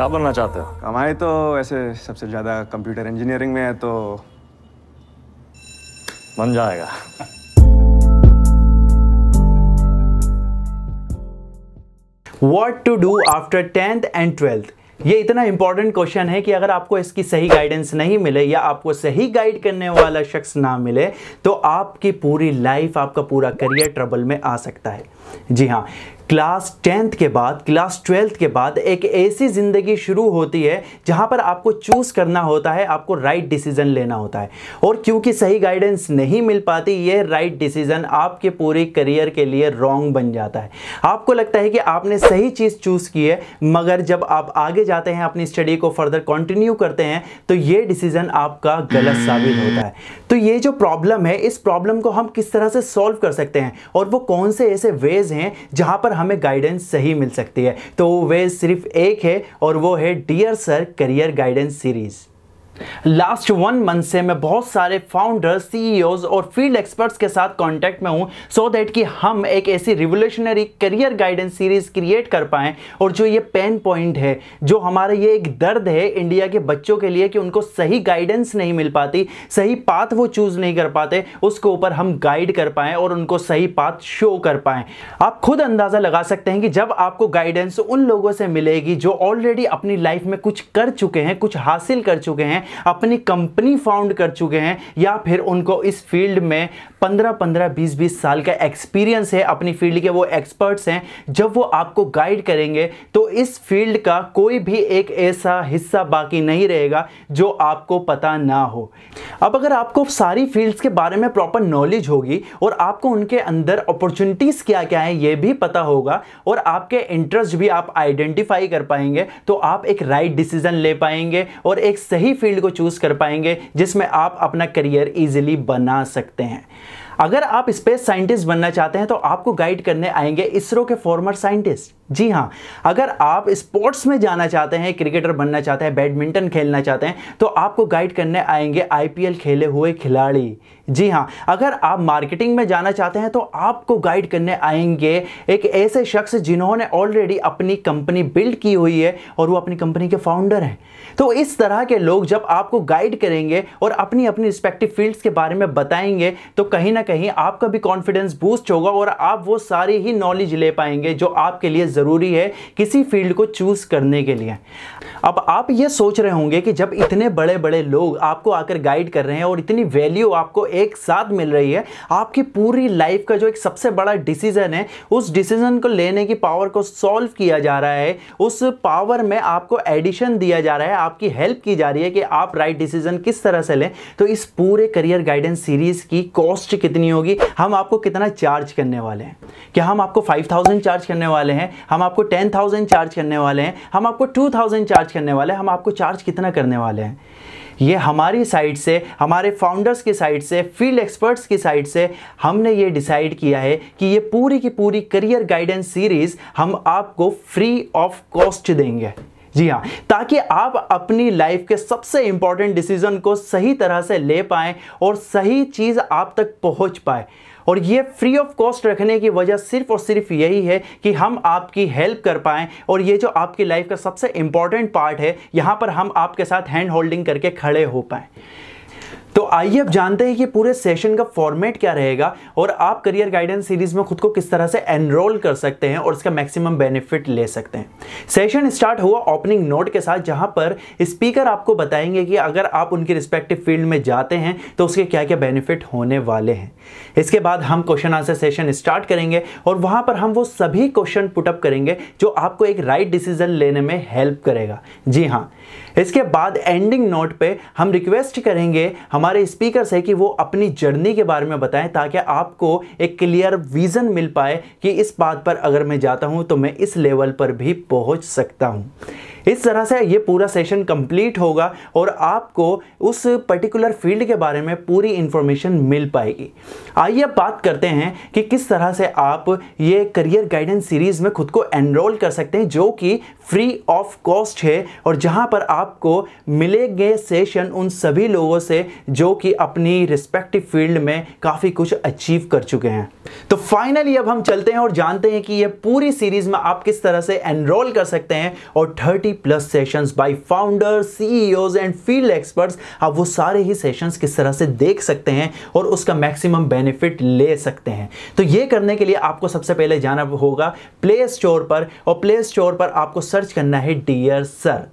क्या बनना चाहते हो कमाई तो ऐसे सबसे ज़्यादा कंप्यूटर इंजीनियरिंग में है तो बन जाएगा what to do after tenth and twelfth ये इतना इंपॉर्टेंट क्वेश्चन है कि अगर आपको इसकी सही गाइडेंस नहीं मिले या आपको सही गाइड करने वाला शख्स ना मिले तो आपकी पूरी लाइफ आपका पूरा करियर ट्रबल में आ सकता है जी हाँ क्लास टेंथ के बाद क्लास ट्वेल्थ के बाद एक ऐसी ज़िंदगी शुरू होती है जहाँ पर आपको चूज़ करना होता है आपको राइट right डिसीज़न लेना होता है और क्योंकि सही गाइडेंस नहीं मिल पाती ये राइट right डिसीज़न आपके पूरे करियर के लिए रॉन्ग बन जाता है आपको लगता है कि आपने सही चीज़ चूज़ की है मगर जब आप आगे जाते हैं अपनी स्टडी को फर्दर कंटिन्यू करते हैं तो ये डिसीज़न आपका गलत साबित होता है तो ये जो प्रॉब्लम है इस प्रॉब्लम को हम किस तरह से सॉल्व कर सकते हैं और वो कौन से ऐसे वेज हैं जहाँ पर हमें गाइडेंस सही मिल सकती है तो वे सिर्फ एक है और वो है dear sir career guidance series last one month से मैं बहुत सारे फाउंडर्स सीईओज e और फील्ड एक्सपर्ट्स के साथ कांटेक्ट में हूं सो so दैट कि हम एक ऐसी revolutionary career guidance series create कर पाए और जो ये पेन पॉइंट है जो हमारा ये एक दर्द है इंडिया के बच्चों के लिए कि उनको सही गाइडेंस नहीं मिल पाती सही पाथ वो चूज़ नहीं कर पाते उसके ऊपर हम गाइड कर पाए और उनको सही पाथ शो कर पाए आप खुद अंदाज़ा लगा सकते हैं कि जब आपको गाइडेंस उन लोगों से मिलेगी जो ऑलरेडी अपनी लाइफ में कुछ कर चुके हैं कुछ हासिल कर चुके हैं अपनी कंपनी फाउंड कर चुके हैं या फिर उनको इस फील्ड में 15 15 20 20 साल का एक्सपीरियंस है अपनी फील्ड के वो एक्सपर्ट्स हैं जब वो आपको गाइड करेंगे तो इस फील्ड का कोई भी एक ऐसा हिस्सा बाकी नहीं रहेगा जो आपको पता ना हो अब अगर आपको सारी फील्ड्स के बारे में प्रॉपर नॉलेज होगी और आपको उनके अंदर अपॉर्चुनिटीज़ क्या क्या है ये भी पता होगा और आपके इंटरेस्ट भी आप आइडेंटिफाई कर पाएंगे तो आप एक राइट right डिसीजन ले पाएंगे और एक सही फील्ड फील्ड को चूज़ कर पाएंगे जिसमें आप अपना करियर ईजिली बना सकते हैं अगर आप स्पेस साइंटिस्ट बनना चाहते हैं तो आपको गाइड करने आएंगे इसरो के फॉर्मर साइंटिस्ट जी हाँ अगर आप स्पोर्ट्स में जाना चाहते हैं क्रिकेटर बनना चाहते हैं बैडमिंटन खेलना चाहते हैं तो आपको गाइड करने आएंगे आईपीएल खेले हुए खिलाड़ी जी हाँ अगर आप मार्केटिंग में जाना चाहते हैं तो आपको गाइड करने आएंगे एक ऐसे शख्स जिन्होंने ऑलरेडी अपनी कंपनी बिल्ड की हुई है और वो अपनी कंपनी के फाउंडर हैं तो इस तरह के लोग जब आपको गाइड करेंगे और अपनी अपनी रिस्पेक्टिव फील्ड्स के बारे में बताएंगे तो कहीं ना कहीं आपका भी कॉन्फिडेंस बूस्ट होगा और आप वो सारी ही नॉलेज ले पाएंगे जो आपके लिए ज़रूरी है किसी फील्ड को चूज़ करने के लिए अब आप ये सोच रहे होंगे कि जब इतने बड़े बड़े लोग आपको आकर गाइड कर रहे हैं और इतनी वैल्यू आपको एक साथ मिल रही है आपकी पूरी लाइफ का जो एक सबसे बड़ा डिसीज़न है उस डिसीज़न को लेने की पावर को सॉल्व किया जा रहा है उस पावर में आपको एडिशन दिया जा रहा है आपकी हेल्प की जा रही है कि आप राइट डिसीजन किस तरह से लें तो इस पूरे करियर गाइडेंस सीरीज की कॉस्ट कितनी होगी हम आपको कितना चार्ज करने वाले हैं क्या हम आपको फाइव चार्ज करने वाले हैं हम आपको टेन थाउजेंड चार्ज करने वाले हैं हम आपको टू थाउजेंड चार्ज करने वाले हैं हम आपको चार्ज कितना करने वाले हैं ये हमारी साइड से हमारे फाउंडर्स की साइड से फील्ड एक्सपर्ट्स की साइड से हमने ये डिसाइड किया है कि ये पूरी की पूरी करियर गाइडेंस सीरीज़ हम आपको फ्री ऑफ कॉस्ट देंगे जी हाँ ताकि आप अपनी लाइफ के सबसे इंपॉर्टेंट डिसीजन को सही तरह से ले पाएँ और सही चीज़ आप तक पहुँच पाए और ये फ्री ऑफ कॉस्ट रखने की वजह सिर्फ और सिर्फ यही है कि हम आपकी हेल्प कर पाएँ और ये जो आपकी लाइफ का सबसे इंपॉर्टेंट पार्ट है यहाँ पर हम आपके साथ हैंड होल्डिंग करके खड़े हो पाएँ आइए अब जानते हैं कि पूरे सेशन का फॉर्मेट क्या रहेगा और आप करियर गाइडेंस सीरीज में खुद को किस तरह से एनरोल कर सकते हैं और इसका मैक्सिमम बेनिफिट ले सकते हैं सेशन स्टार्ट हुआ ओपनिंग नोट के साथ जहां पर स्पीकर आपको बताएंगे कि अगर आप उनके रिस्पेक्टिव फील्ड में जाते हैं तो उसके क्या क्या बेनिफिट होने वाले हैं इसके बाद हम क्वेश्चन आंसर सेशन स्टार्ट करेंगे और वहां पर हम वो सभी क्वेश्चन पुटअप करेंगे जो आपको एक राइट right डिसीजन लेने में हेल्प करेगा जी हाँ इसके बाद एंडिंग नोट पे हम रिक्वेस्ट करेंगे हमारे स्पीकर से कि वो अपनी जर्नी के बारे में बताएं ताकि आपको एक क्लियर विज़न मिल पाए कि इस बात पर अगर मैं जाता हूँ तो मैं इस लेवल पर भी पहुँच सकता हूँ इस तरह से ये पूरा सेशन कंप्लीट होगा और आपको उस पर्टिकुलर फील्ड के बारे में पूरी इन्फॉर्मेशन मिल पाएगी आइए अब बात करते हैं कि किस तरह से आप ये करियर गाइडेंस सीरीज़ में खुद को एनरोल कर सकते हैं जो कि फ्री ऑफ कॉस्ट है और जहां पर आपको मिलेंगे सेशन उन सभी लोगों से जो कि अपनी रिस्पेक्टिव फील्ड में काफ़ी कुछ अचीव कर चुके हैं तो फाइनली अब हम चलते हैं और जानते हैं कि ये पूरी सीरीज़ में आप किस तरह से एनरोल कर सकते हैं और thirty 40 plus sessions by founder CEOs and field experts आप वो सारे ही सेशंस किस तरह से देख सकते हैं और उसका मैक्सिमम बेनिफिट ले सकते हैं तो ये करने के लिए आपको सबसे पहले जाना होगा प्ले स्टोर पर और प्ले स्टोर पर आपको सर्च करना है डियर सर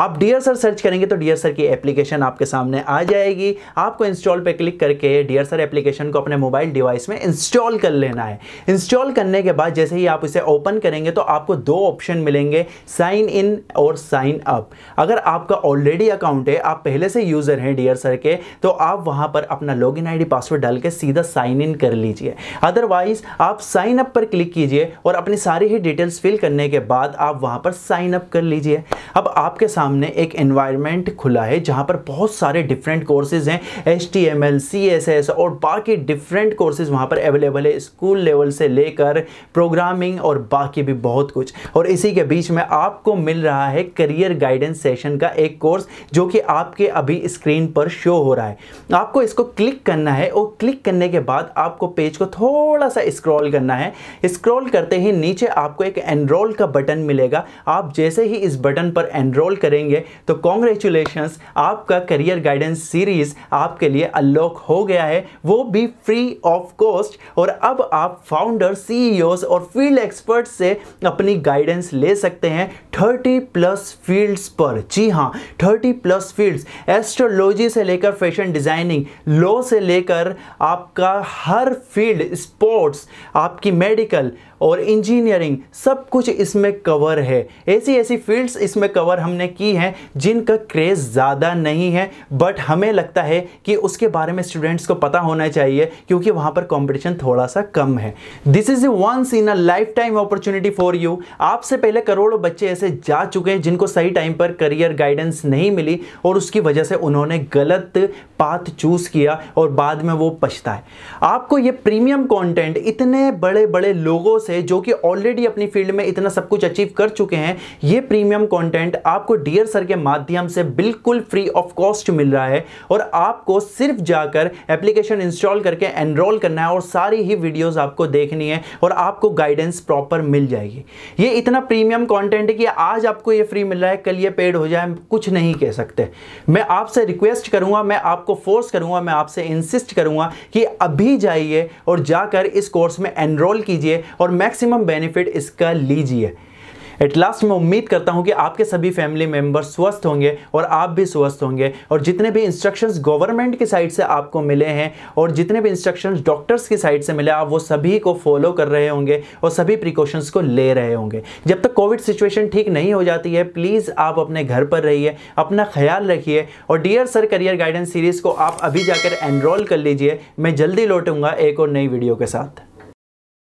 आप डियर सर सर्च करेंगे तो डियर सर की एप्लीकेशन आपके सामने आ जाएगी आपको इंस्टॉल पर क्लिक करके डियर सर एप्लीकेशन को अपने मोबाइल डिवाइस में इंस्टॉल कर लेना है इंस्टॉल करने के बाद जैसे ही आप इसे ओपन करेंगे तो आपको दो ऑप्शन मिलेंगे साइन इन और साइन अप अगर आपका ऑलरेडी अकाउंट है आप पहले से यूज़र हैं डियर सर के तो आप वहाँ पर अपना लॉग इन आई पासवर्ड डाल के सीधा साइन इन कर लीजिए अदरवाइज आप साइन अप पर क्लिक कीजिए और अपनी सारी ही डिटेल्स फिल करने के बाद आप वहाँ पर साइन अप कर लीजिए अब आपके सामने सामने एक एनवायरनमेंट खुला है जहां पर बहुत सारे डिफरेंट कोर्सेज हैं H T M L C S S और बाकी डिफरेंट कोर्सेज वहां पर अवेलेबल है स्कूल लेवल से लेकर प्रोग्रामिंग और बाकी भी बहुत कुछ और इसी के बीच में आपको मिल रहा है करियर गाइडेंस सेशन का एक कोर्स जो कि आपके अभी स्क्रीन पर शो हो रहा है आपको इसको क्लिक करना है और क्लिक करने के बाद आपको पेज को थोड़ा सा स्क्रॉल करना है स्क्रॉल करते ही नीचे आपको एक एनरोल का बटन मिलेगा आप जैसे ही इस बटन पर एनरोल कर करेंगे तो कॉन्ग्रेचुलेशन आपका करियर गाइडेंस सीरीज़ आपके लिए अनलॉक हो गया है वो भी फ्री ऑफ कॉस्ट और अब आप फाउंडर सीईओ और फील्ड एक्सपर्ट से अपनी गाइडेंस ले सकते हैं 30 प्लस फील्ड्स पर जी हाँ 30 प्लस फील्ड्स एस्ट्रोलॉजी से लेकर फैशन डिज़ाइनिंग लॉ से लेकर आपका हर फील्ड स्पोर्ट्स आपकी मेडिकल और इंजीनियरिंग सब कुछ इसमें कवर है ऐसी ऐसी फील्ड्स इसमें कवर हमने की हैं जिनका क्रेज़ ज़्यादा नहीं है बट हमें लगता है कि उसके बारे में स्टूडेंट्स को पता होना चाहिए क्योंकि वहाँ पर कॉम्पिटिशन थोड़ा सा कम है this is a once in a lifetime opportunity for you आपसे पहले करोड़ों बच्चे ऐसे जा चुके हैं जिनको सही टाइम पर करियर गाइडेंस नहीं मिली और उसकी वजह से उन्होंने गलत पाथ चूज़ किया और बाद में वो पछता है आपको ये प्रीमियम कंटेंट इतने बड़े बड़े लोगों से जो कि ऑलरेडी अपनी फील्ड में इतना सब कुछ अचीव कर चुके हैं ये प्रीमियम कंटेंट आपको डियर सर के माध्यम से बिल्कुल फ्री ऑफ कॉस्ट मिल रहा है और आपको सिर्फ जाकर एप्लीकेशन इंस्टॉल करके एनरोल करना है और सारी ही वीडियोज आपको देखनी है और आपको गाइडेंस प्रॉपर मिल जाएगी ये इतना प्रीमियम कंटेंट है कि आज आपको ये फ्री मिल रहा है कल ये पेड हो जाए कुछ नहीं कह सकते मैं आपसे रिक्वेस्ट करूंगा मैं आपको फोर्स करूंगा मैं आपसे इंसिस्ट करूंगा कि अभी जाइए और जाकर इस कोर्स में एनरोल कीजिए और मैक्सिमम बेनिफिट इसका लीजिए एट लास्ट मैं उम्मीद करता हूँ कि आपके सभी फैमिली मेम्बर स्वस्थ होंगे और आप भी स्वस्थ होंगे और जितने भी इंस्ट्रक्शंस गवर्नमेंट की साइड से आपको मिले हैं और जितने भी इंस्ट्रक्शंस डॉक्टर्स की साइड से मिले आप वो सभी को फॉलो कर रहे होंगे और सभी प्रिकॉशंस को ले रहे होंगे जब तक कोविड सिचुएशन ठीक नहीं हो जाती है प्लीज़ आप अपने घर पर रहिए अपना ख्याल रखिए और dear sir career guidance series को आप अभी जाकर एनरोल कर लीजिए मैं जल्दी लौटूंगा एक और नई वीडियो के साथ